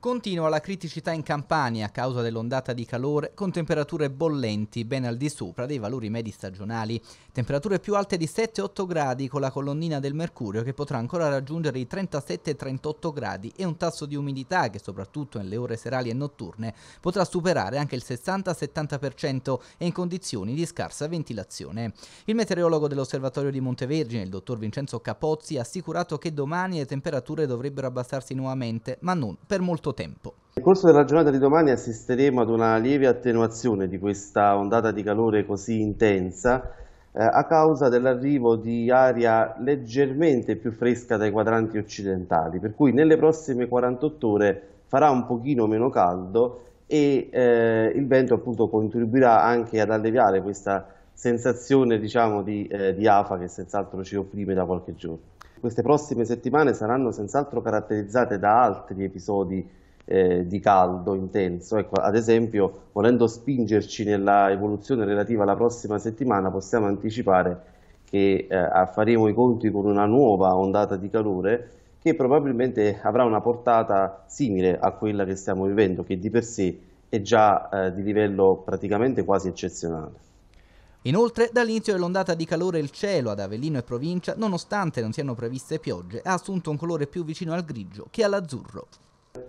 Continua la criticità in Campania a causa dell'ondata di calore con temperature bollenti ben al di sopra dei valori medi stagionali, temperature più alte di 7-8 gradi con la colonnina del mercurio che potrà ancora raggiungere i 37-38 gradi e un tasso di umidità che soprattutto nelle ore serali e notturne potrà superare anche il 60-70% e in condizioni di scarsa ventilazione. Il meteorologo dell'osservatorio di Montevergine, il dottor Vincenzo Capozzi, ha assicurato che domani le temperature dovrebbero abbassarsi nuovamente, ma non per molto quanto tempo. Nel corso della giornata di domani assisteremo ad una lieve attenuazione di questa ondata di calore così intensa eh, a causa dell'arrivo di aria leggermente più fresca dai quadranti occidentali, per cui nelle prossime 48 ore farà un pochino meno caldo e eh, il vento appunto contribuirà anche ad alleviare questa sensazione diciamo, di, eh, di afa che senz'altro ci opprime da qualche giorno queste prossime settimane saranno senz'altro caratterizzate da altri episodi eh, di caldo intenso. Ecco, ad esempio, volendo spingerci nella evoluzione relativa alla prossima settimana, possiamo anticipare che eh, faremo i conti con una nuova ondata di calore che probabilmente avrà una portata simile a quella che stiamo vivendo, che di per sé è già eh, di livello praticamente quasi eccezionale. Inoltre, dall'inizio dell'ondata di calore il cielo ad Avellino e provincia, nonostante non siano previste piogge, ha assunto un colore più vicino al grigio che all'azzurro.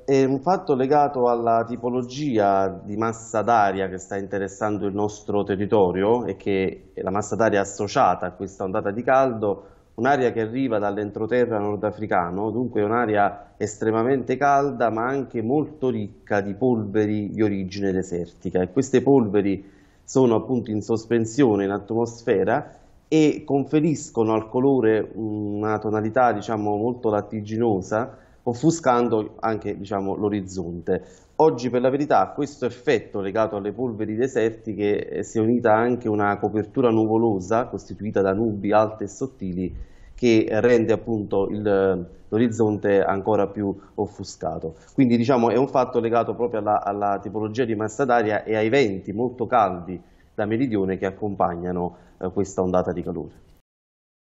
È un fatto legato alla tipologia di massa d'aria che sta interessando il nostro territorio e che è la massa d'aria associata a questa ondata di caldo, un'aria che arriva dall'entroterra nordafricano, dunque un'aria estremamente calda ma anche molto ricca di polveri di origine desertica e queste polveri sono appunto in sospensione in atmosfera e conferiscono al colore una tonalità diciamo molto lattiginosa offuscando anche diciamo, l'orizzonte. Oggi per la verità a questo effetto legato alle polveri desertiche eh, si è unita anche una copertura nuvolosa costituita da nubi alte e sottili che rende appunto l'orizzonte ancora più offuscato. Quindi diciamo è un fatto legato proprio alla, alla tipologia di massa d'aria e ai venti molto caldi da meridione che accompagnano eh, questa ondata di calore.